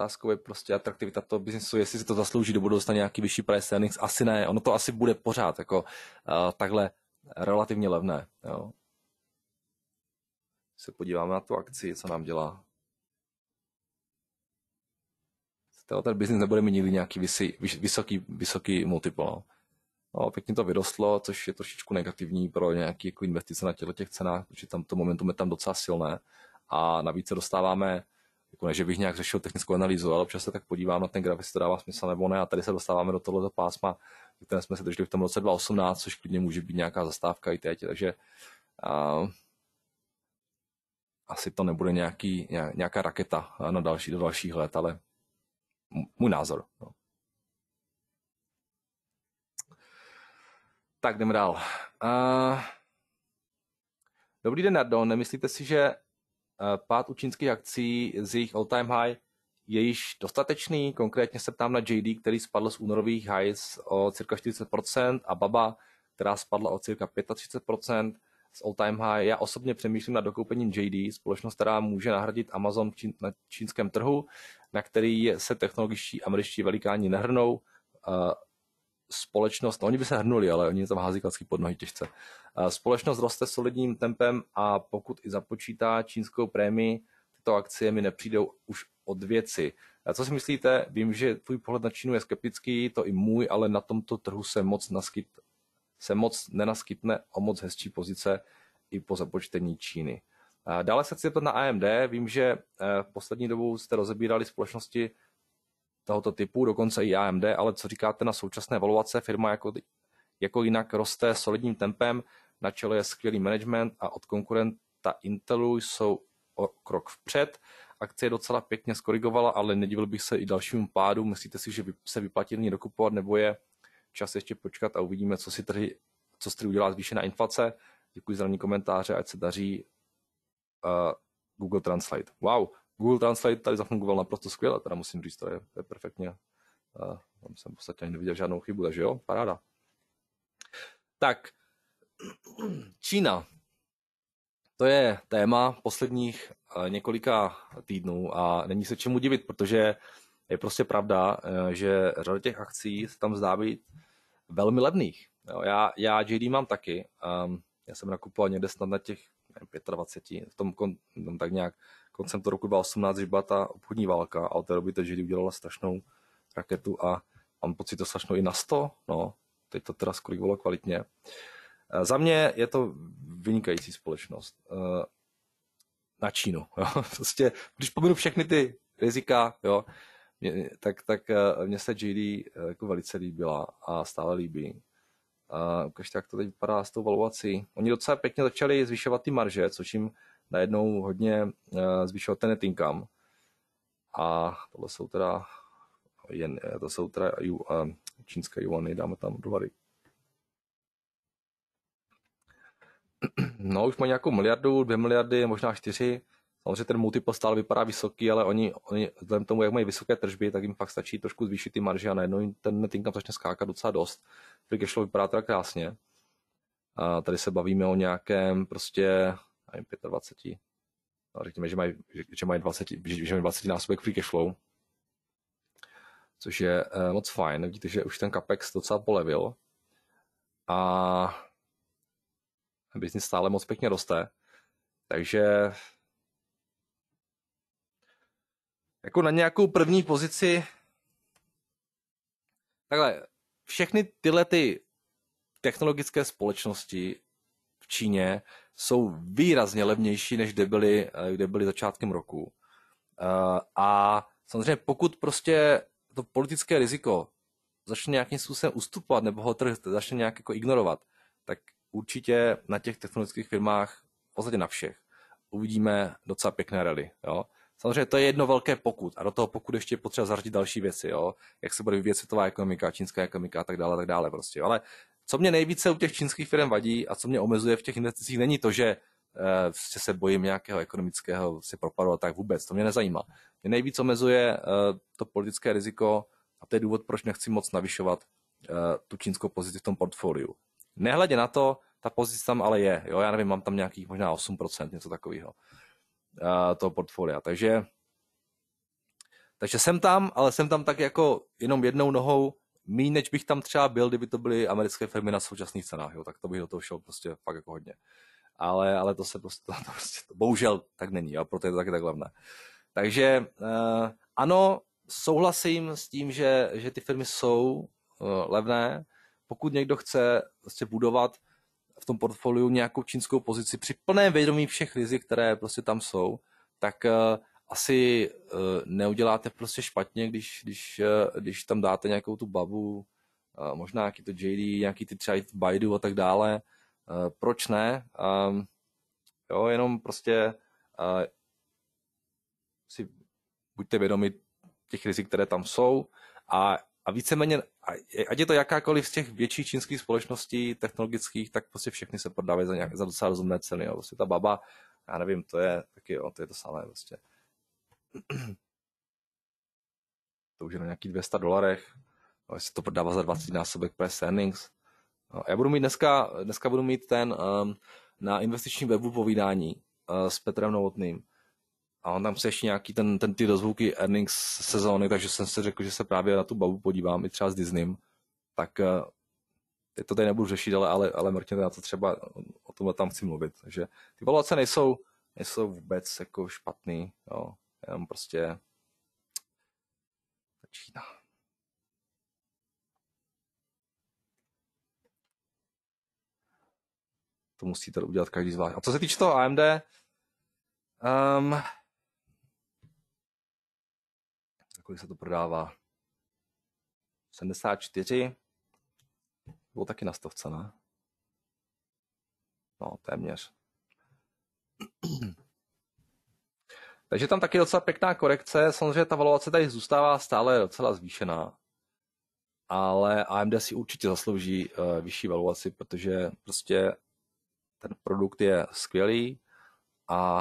Otázkou je prostě atraktivita toho biznesu, jestli si to zaslouží do budoucna nějaký vyšší price earnings, asi ne, ono to asi bude pořád jako uh, takhle relativně levné. Jo. Se podíváme na tu akci, co nám dělá. Tenhle ten biznis nebude mít nikdy nějaký vysy, vysoký, vysoký multiple. No. No, pěkně to vyrostlo, což je trošičku negativní pro nějaké jako investice na těchto těch cenách, protože tam to momentum je tam docela silné. A navíc se dostáváme jako ne, že bych nějak řešil technickou analýzu, ale občas se tak podívám na ten graf, jestli to dává smysl nebo ne. A tady se dostáváme do tohoto pásma, které jsme se drželi v tom roce 2018, což klidně může být nějaká zastávka i teď. Takže a, asi to nebude nějaký, nějaká raketa na další, do dalších let, ale můj názor. No. Tak jdeme dál. Uh, dobrý den, Nardo. Nemyslíte si, že Eh, pád čínských akcí z jejich all-time high je již dostatečný. Konkrétně se ptám na JD, který spadl z únorových highs o cirka 40% a Baba, která spadla o cirka 35% z all-time high. Já osobně přemýšlím nad dokoupením JD, společnost, která může nahradit Amazon na čínském trhu, na který se technologičtí američtí velikáni nehrnou. Eh, společnost, no oni by se hrnuli, ale oni tam hází klacky pod nohy těžce. Společnost roste solidním tempem a pokud i započítá čínskou prémii, tyto akcie mi nepřijdou už od věci. A co si myslíte? Vím, že tvůj pohled na Čínu je skeptický, to i můj, ale na tomto trhu se moc, naskyt, se moc nenaskytne o moc hezčí pozice i po započtení Číny. A dále se chci zeptat na AMD. Vím, že v eh, poslední dobou jste rozebírali společnosti tohoto typu, dokonce i AMD, ale co říkáte na současné valuace? Firma jako, jako jinak roste solidním tempem, na čele je skvělý management a od konkurenta Intelu jsou o krok vpřed. Akce je docela pěkně skorigovala, ale nedivil bych se i dalším pádu. Myslíte si, že se vyplatí ní dokupovat, nebo je čas ještě počkat a uvidíme, co si trhy, co si trhy udělá zvýšená inflace? Děkuji za ranní komentáře, ať se daří uh, Google Translate. Wow, Google Translate tady zafungoval naprosto skvěle, teda musím říct, to je, to je perfektně. Uh, tam jsem v podstatě ani neviděl žádnou chybu, takže jo, paráda. Tak, Čína. To je téma posledních eh, několika týdnů a není se čemu divit, protože je prostě pravda, eh, že řada těch akcí se tam zdá být velmi levných. já, já JD mám taky. Ehm, já jsem nakupoval někde snad na těch nevím, 25, v tom, tom no, tak nějak koncem toho roku 2018, když byla ta obchodní válka a od té doby teď udělala strašnou raketu a mám pocit, to strašnou i na 100, no, teď to teda skolik bylo kvalitně. Eh, za mě je to vynikající společnost eh, na Čínu. Jo. Prostě, když pominu všechny ty rizika, jo, mě, tak, tak eh, mě se JD jako velice líbila a stále líbí. ukažte, jak to teď vypadá s tou valuací. Oni docela pěkně začali zvyšovat ty marže, což jim najednou hodně eh, zvýšil ten net income. A tohle jsou teda, jen, eh, to jsou teda ju, eh, čínské juany, dáme tam dolary. No, už má nějakou miliardu, dvě miliardy, možná čtyři. Samozřejmě ten multiple stále vypadá vysoký, ale oni, oni vzhledem tomu, jak mají vysoké tržby, tak jim fakt stačí trošku zvýšit ty marže a najednou ten net income začne skákat docela dost. Free cash flow vypadá teda krásně. A tady se bavíme o nějakém prostě nevím, 25, no, řekněme, že mají, že mají 20, že že mají 20 násobek free cash flow, což je uh, moc fajn. Vidíte, že už ten capex docela polevil a business stále moc pěkně roste. Takže jako na nějakou první pozici takhle, všechny tyhle ty technologické společnosti v Číně jsou výrazně levnější, než kde byly, eh, kde byly začátkem roku. Eh, a samozřejmě pokud prostě to politické riziko začne nějakým způsobem ustupovat nebo ho trh začne nějak jako ignorovat, tak určitě na těch technologických firmách, v podstatě na všech, uvidíme docela pěkné rally. Jo? Samozřejmě to je jedno velké pokud a do toho pokud ještě potřeba zařadit další věci, jo? jak se bude vyvíjet světová ekonomika, čínská ekonomika a tak dále, tak dále prostě. Ale co mě nejvíce u těch čínských firm vadí a co mě omezuje v těch investicích, není to, že uh, se bojím nějakého ekonomického se propadu a tak vůbec, to mě nezajímá. Mě nejvíc omezuje uh, to politické riziko a to je důvod, proč nechci moc navyšovat uh, tu čínskou pozici v tom portfoliu. Nehledě na to, ta pozice tam ale je. Jo? Já nevím, mám tam nějakých možná 8%, něco takového uh, toho portfolia. Takže, takže jsem tam, ale jsem tam tak jako jenom jednou nohou míň, než bych tam třeba byl, kdyby to byly americké firmy na současných cenách, jo, tak to bych do toho šel prostě fakt jako hodně. Ale, ale to se prostě, to, to prostě to, bohužel tak není a proto je to taky tak levné. Takže uh, ano, souhlasím s tím, že, že ty firmy jsou uh, levné. Pokud někdo chce prostě budovat v tom portfoliu nějakou čínskou pozici při plném vědomí všech rizik, které prostě tam jsou, tak uh, asi eh, neuděláte prostě špatně, když, když, eh, když tam dáte nějakou tu babu, eh, možná nějaký to JD, nějaký ty třeba Baidu a tak dále. Proč ne? Ehm, jo, jenom prostě si buďte vědomi těch rizik, které tam jsou a, a víceméně, ať je to jakákoliv z těch větších čínských společností technologických, tak prostě všechny se prodávají za, nějak, za docela rozumné ceny. Jo. Prostě ta baba, já nevím, to je taky, jo, to je to samé. Prostě. Vlastně to už je na nějakých 200 dolarech, ale se to prodává za 20 násobek PS earnings. No, já budu mít dneska, dneska budu mít ten um, na investičním webu povídání uh, s Petrem Novotným a on tam se ještě nějaký ten, ten ty dozvuky earnings sezóny, takže jsem si řekl, že se právě na tu babu podívám i třeba s Disneym, tak uh, teď to tady nebudu řešit, ale, ale, ale mrkněte na to třeba, o tomhle tam chci mluvit. Takže ty valuace nejsou, nejsou vůbec jako špatný. Jo. Jenom prostě začíná. To musíte udělat každý zvlášť. A co se týče toho AMD, um, ehm, kolik se to prodává? 74. Bylo taky na stovce, ne? No, téměř. Takže tam taky docela pěkná korekce, samozřejmě ta valuace tady zůstává stále docela zvýšená, ale AMD si určitě zaslouží uh, vyšší valuaci, protože prostě ten produkt je skvělý a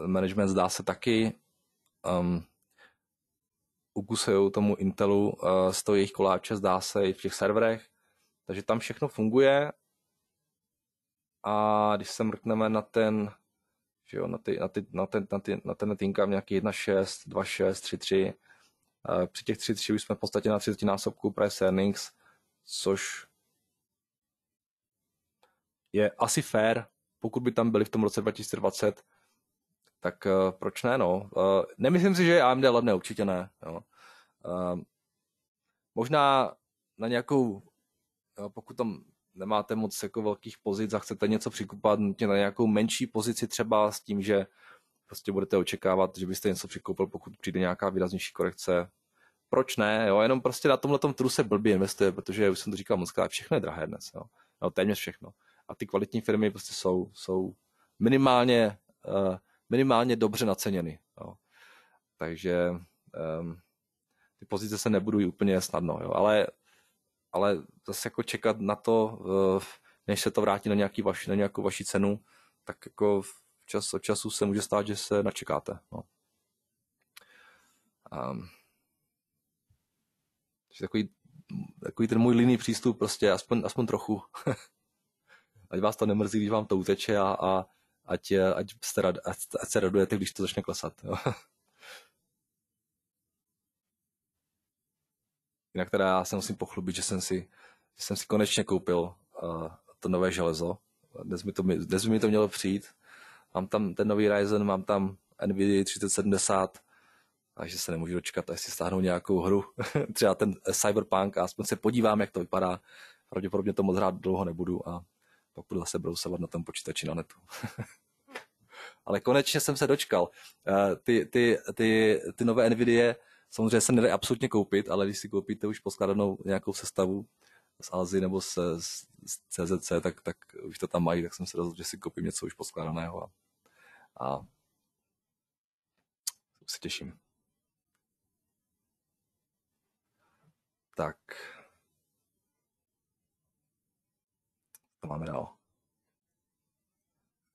uh, management zdá se taky um, ehm, ukusují tomu Intelu uh, z toho jejich koláče, zdá se i v těch serverech, takže tam všechno funguje a když se mrkneme na ten že jo, na, ty, na, ty, na, ten, na, ty, na ten income nějaký 1,6, 2,6, 3,3. Uh, při těch 3,3 už jsme v podstatě na 30 násobku price earnings, což je asi fair, pokud by tam byli v tom roce 2020, tak uh, proč ne, no. Uh, nemyslím si, že je AMD levné, určitě ne. Jo. Uh, možná na nějakou, jo, pokud tam nemáte moc jako velkých pozic a chcete něco přikupovat nutně na nějakou menší pozici třeba s tím, že prostě budete očekávat, že byste něco přikoupil, pokud přijde nějaká výraznější korekce. Proč ne? Jo? Jenom prostě na tomhle tom se blbě investuje, protože už jsem to říkal moc krát, všechno je drahé dnes. Jo? No, téměř všechno. A ty kvalitní firmy prostě jsou, jsou minimálně, uh, minimálně dobře naceněny. Jo? Takže um, ty pozice se nebudují úplně snadno, jo? ale ale zase jako čekat na to, eh, než se to vrátí na, nějaký vaši na nějakou vaši cenu, tak jako čas od času se může stát, že se načekáte. No. Um, takový, takový ten můj líný přístup, prostě aspoň, aspoň trochu. ať vás to nemrzí, když vám to uteče a, a ať, ať, se, rad, ať, ať se radujete, když to začne klesat. Jo. Jinak teda já se musím pochlubit, že jsem si, že jsem si konečně koupil uh, to nové železo. Dnes mi, to, dnes mi to mělo přijít. Mám tam ten nový Ryzen, mám tam NVIDIA 3070, takže se nemůžu dočkat, až si stáhnou nějakou hru, třeba ten eh, Cyberpunk a aspoň se podívám, jak to vypadá. Pravděpodobně to moc hrát dlouho nebudu a pak budu zase brousovat na tom počítači na netu. Ale konečně jsem se dočkal. Eh, ty, ty, ty, ty nové NVIDIA Samozřejmě se nedají absolutně koupit, ale když si koupíte už poskladanou nějakou sestavu z Alzy nebo se, z, z CZC, tak, tak už to tam mají, tak jsem se rozhodl, že si koupím něco už poskládaného a, a se těším. Tak. To máme dál.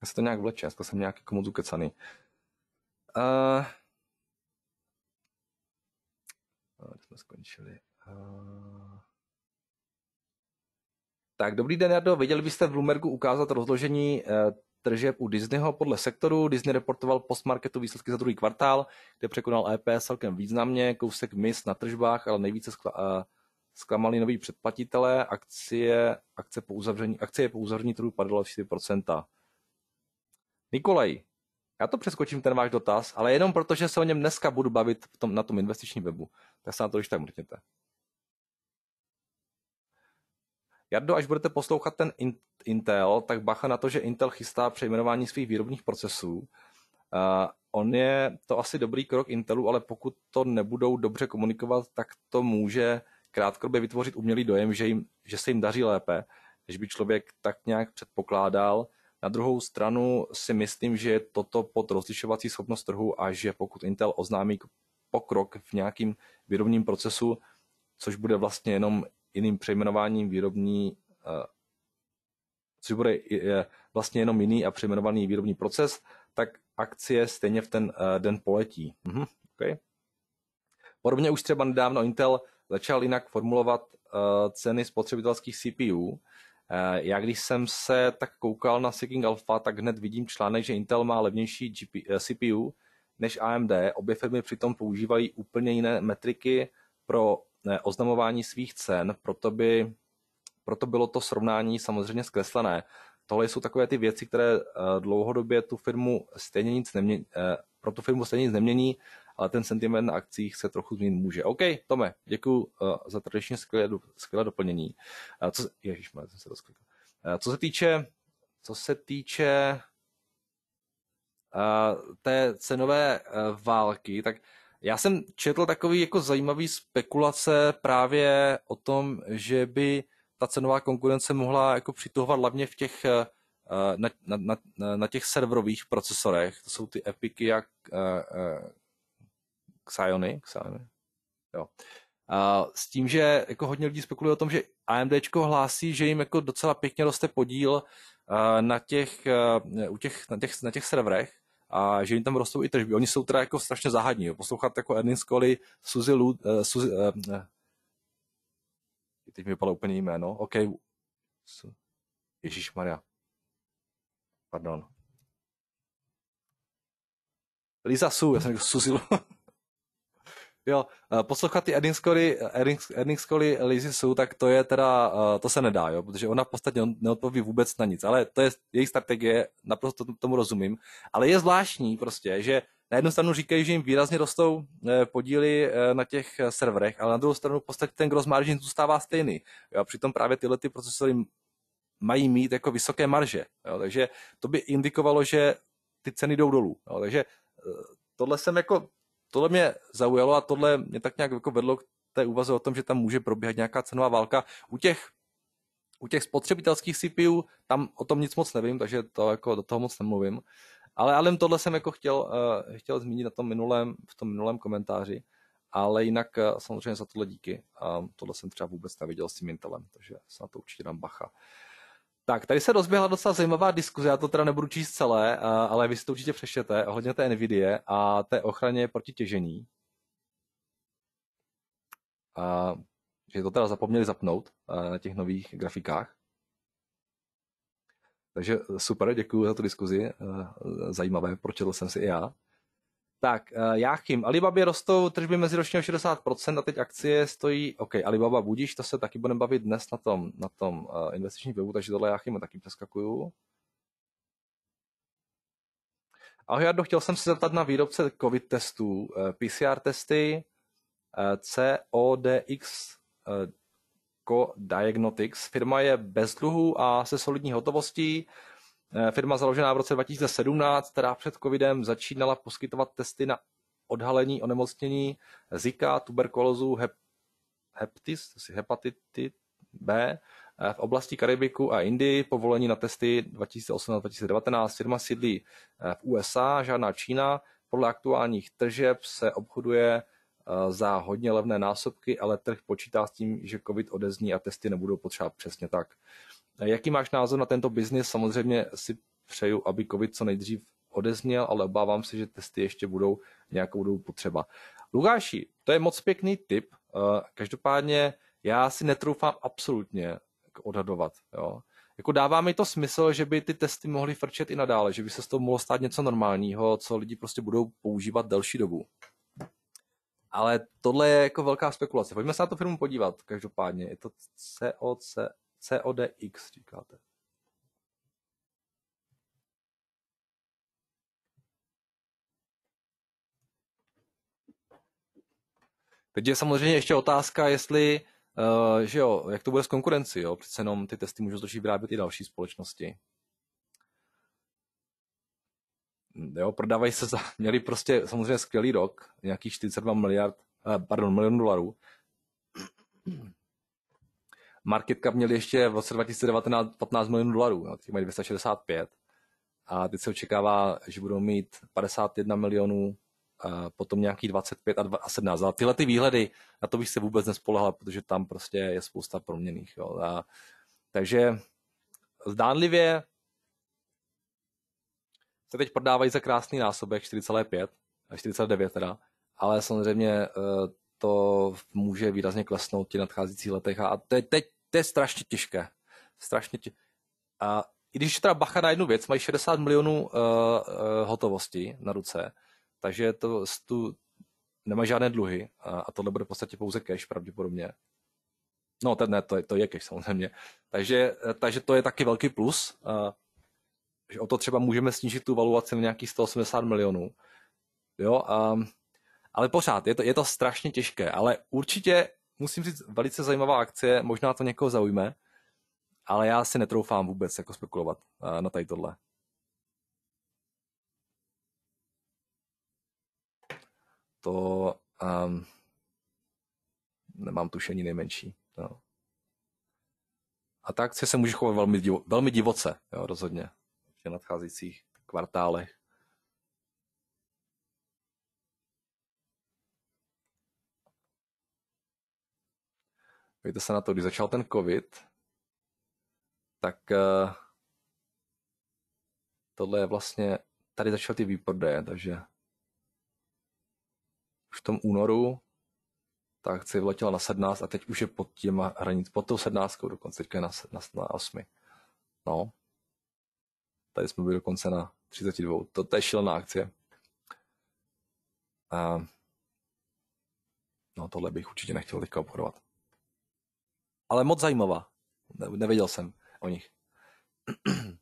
Já se to nějak vleče, já jsem nějaký komu jako zukecaný. Uh, eh, Eh, kde jsme skončili? Eh. Tak, dobrý den, Jardo. Viděli byste v Bloombergu ukázat rozložení eh, tržeb u Disneyho podle sektoru. Disney reportoval postmarketu výsledky za druhý kvartál, kde překonal EPS celkem významně, kousek mis na tržbách, ale nejvíce skla, zklamali noví předplatitelé. Akcie, akce po uzavření, akcie po uzavření trhu padlo 4%. Nikolaj, já to přeskočím ten váš dotaz, ale jenom protože se o něm dneska budu bavit v tom, na tom investičním webu tak se na to už tak mrkněte. Jardo, až budete poslouchat ten Intel, tak bacha na to, že Intel chystá přejmenování svých výrobních procesů. Uh, on je to asi dobrý krok Intelu, ale pokud to nebudou dobře komunikovat, tak to může krátkodobě vytvořit umělý dojem, že, jim, že se jim daří lépe, než by člověk tak nějak předpokládal. Na druhou stranu si myslím, že je toto pod rozlišovací schopnost trhu a že pokud Intel oznámí pokrok v nějakým výrobním procesu, což bude vlastně jenom jiným přejmenováním výrobní, eh, což bude vlastně jenom jiný a přejmenovaný výrobní proces, tak akcie stejně v ten eh, den poletí. Mhm, okay. Podobně už třeba nedávno Intel začal jinak formulovat eh, ceny spotřebitelských CPU. Já když jsem se tak koukal na Seeking Alpha, tak hned vidím článek, že Intel má levnější GP, CPU než AMD. Obě firmy přitom používají úplně jiné metriky pro eh, oznamování svých cen, proto, by, proto bylo to srovnání samozřejmě zkreslené. Tohle jsou takové ty věci, které eh, dlouhodobě tu firmu stejně nic nemění, eh, pro tu firmu stejně nic nemění, ale ten sentiment na akcích se trochu změnit může. OK, Tome, děkuji za tradičně skvělé, skvělé doplnění. Co, ježišmar, jsem se rozklikl. Co se týče, co se týče té cenové e, války, tak já jsem četl takový jako zajímavý spekulace právě o tom, že by ta cenová konkurence mohla jako přituhovat hlavně v těch, e, na, na, na, na těch serverových procesorech. To jsou ty Epiky jak e, Xiony, Xiony. Jo. A s tím, že jako hodně lidí spekuluje o tom, že AMD hlásí, že jim jako docela pěkně roste podíl na těch, u těch, na těch, na těch serverech, a že jim tam rostou i tržby. Oni jsou teda jako strašně záhadní. Poslouchat jako Ernie Scully, Suzy Lu, uh, Suzy, uh, teď mi vypadlo úplně jméno, OK. Ježíš Maria. Pardon. Lisa Su, já jsem řekl Suzy Lu. Jo, eh, poslouchat ty Scully eh, Lazy eh, Sue, tak to je teda, to se nedá, jo, protože ona v podstatě neodpoví vůbec na nic, ale to je její strategie, naprosto tomu rozumím. Ale je zvláštní prostě, že na jednu stranu říkají, že jim výrazně rostou podíly na těch serverech, ale na druhou stranu v podstatě ten gross margin zůstává stejný. Jo, a přitom právě tyhle ty procesory mají mít jako vysoké marže. Jo, takže to by indikovalo, že ty ceny jdou dolů. Jo, takže tohle jsem jako tohle mě zaujalo a tohle mě tak nějak jako vedlo k té úvaze o tom, že tam může probíhat nějaká cenová válka. U těch, u těch spotřebitelských CPU tam o tom nic moc nevím, takže to jako do toho moc nemluvím. Ale, ale tohle jsem jako chtěl, uh, chtěl zmínit na tom minulém, v tom minulém komentáři. Ale jinak uh, samozřejmě za tohle díky. Uh, tohle jsem třeba vůbec neviděl s tím Intelem, takže se na to určitě dám bacha. Uh, tak, tady se rozběhla docela zajímavá diskuze, já to teda nebudu číst celé, eh, ale vy si to určitě přečtete, ohledně té nvidia a té ochraně proti těžení. A, že to teda zapomněli zapnout eh, na těch nových grafikách. Takže super, děkuji za tu diskuzi, eh, zajímavé, pročetl jsem si i já. Tak, uh, eh, Jáchym. Alibaby rostou tržby meziročně o 60% a teď akcie stojí, OK, Alibaba budíš, to se taky budeme bavit dnes na tom, na tom uh, investičním webu, takže tohle Jáchymu taky přeskakuju. Ahoj, Ardo, chtěl jsem se zeptat na výrobce COVID testů, eh, PCR testy, CODX Co Diagnostics. Firma je bez dluhů a se solidní hotovostí. Eh, firma založená v roce 2017, která před covidem začínala poskytovat testy na odhalení onemocnění Zika, tuberkulózu, hep, heptis, hepatity B eh, v oblasti Karibiku a Indii, povolení na testy 2018-2019. Firma sídlí eh, v USA, žádná Čína. Podle aktuálních tržeb se obchoduje za hodně levné násobky, ale trh počítá s tím, že COVID odezní a testy nebudou potřeba přesně tak. Eh, jaký máš názor na tento biznis? Samozřejmě si přeju, aby COVID co nejdřív odezněl, ale obávám se, že testy ještě budou nějakou dobu potřeba. Lukáši, to je moc pěkný tip. Eh, každopádně já si netroufám absolutně odhadovat. Jo? Jako dává mi to smysl, že by ty testy mohly frčet i nadále, že by se z toho mohlo stát něco normálního, co lidi prostě budou používat delší dobu. Ale tohle je jako velká spekulace. Pojďme se na to firmu podívat. Každopádně je to COC CODX říkáte. Teď je samozřejmě ještě otázka, jestli, uh, že jo, jak to bude s konkurencí, jo? Přece jenom ty testy můžou začít vyrábět i další společnosti. Hm, jo, prodávají se za, měli prostě samozřejmě skvělý rok, nějakých 42 miliard, uh, pardon, milion dolarů. Market cap měli ještě v roce 2019 15 milionů dolarů, no, teď mají 265. A teď se očekává, že budou mít 51 milionů, a potom nějaký 25 a, 2, a 17. A tyhle ty výhledy, na to bych se vůbec nespolehal, protože tam prostě je spousta proměných. Jo. A, takže zdánlivě se teď prodávají za krásný násobek 4,5, 4,9 eh, teda, ale samozřejmě eh, to může výrazně klesnout v těch nadcházících letech. A teď, teď to je strašně těžké. Strašně tě... A i když třeba bacha na jednu věc, mají 60 milionů uh, uh, hotovosti na ruce, takže to stu... nemají žádné dluhy a, a tohle bude v podstatě pouze cash pravděpodobně. No, ten ne, to je, to je cash samozřejmě. Takže, eh, takže to je taky velký plus. Uh, že o to třeba můžeme snížit tu valuaci na nějakých 180 milionů. Jo, um, ale pořád, je to, je to strašně těžké, ale určitě musím říct, velice zajímavá akcie, možná to někoho zaujme, ale já si netroufám vůbec jako spekulovat eh, na tady tohle. To um, nemám tušení nejmenší. No. A ta akce se může chovat velmi, divo, velmi divoce, jo, rozhodně, v těch nadcházejících kvartálech. Víte se na to, když začal ten covid, tak uh, tohle je vlastně, tady začal ty výprodeje, takže už v tom únoru ta akce vletěla na 17 a teď už je pod těma hranic, pod tou 17 dokonce, teďka je na, na, na 8. No. Tady jsme byli dokonce na 32. To, to je šílená akce. Uh, no tohle bych určitě nechtěl teďka obchodovat ale moc zajímavá. Ne, nevěděl jsem o nich.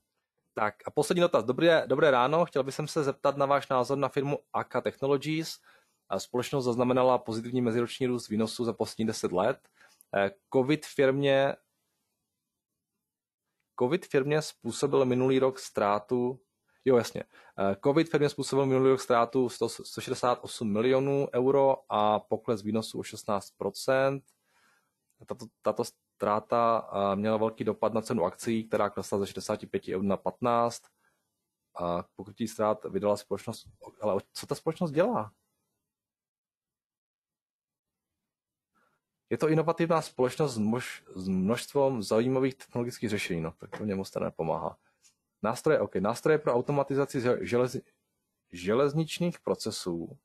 tak a poslední dotaz. Dobré, dobré ráno, chtěl bych se zeptat na váš názor na firmu AK Technologies. Společnost zaznamenala pozitivní meziroční růst výnosů za poslední 10 let. Eh, COVID firmě COVID firmě způsobil minulý rok ztrátu Jo, jasně. Eh, COVID firmě způsobil minulý rok ztrátu 168 milionů euro a pokles výnosu o 16 tato, tato ztráta eh, měla velký dopad na cenu akcí, která klesla ze 65 eur na 15. A pokrytí ztrát vydala společnost. Ale co ta společnost dělá? Je to inovativná společnost s, mož, s zajímavých technologických řešení. No, tak to mě moc teda nepomáhá. Nástroje, OK. Nástroje pro automatizaci železi, železničních procesů,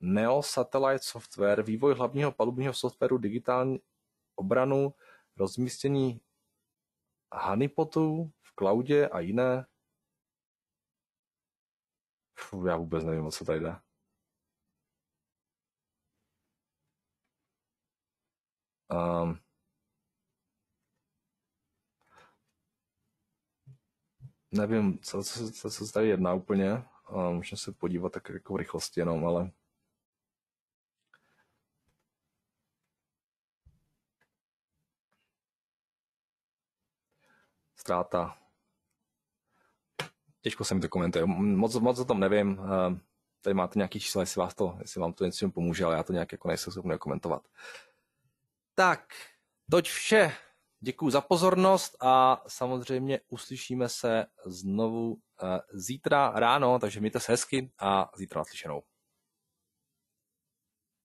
Neo Satellite Software, vývoj hlavního palubního softwaru digitální, obranu rozmístění honeypotů v cloudě a jiné Fuh, já vůbec nevím, o co tady jde. Um, nevím, co, co, co, co se tady jedná úplně. Um, můžeme se podívat tak jako v rychlosti jenom, ale ztráta. Těžko se mi to komentuje, moc, moc o tom nevím. Ehm, tady máte nějaký čísla, jestli, vás to, jestli vám to něco pomůže, ale já to nějak jako nejsem schopný komentovat. Tak, toť vše. Děkuji za pozornost a samozřejmě uslyšíme se znovu eh, zítra ráno, takže mějte se hezky a zítra naslyšenou.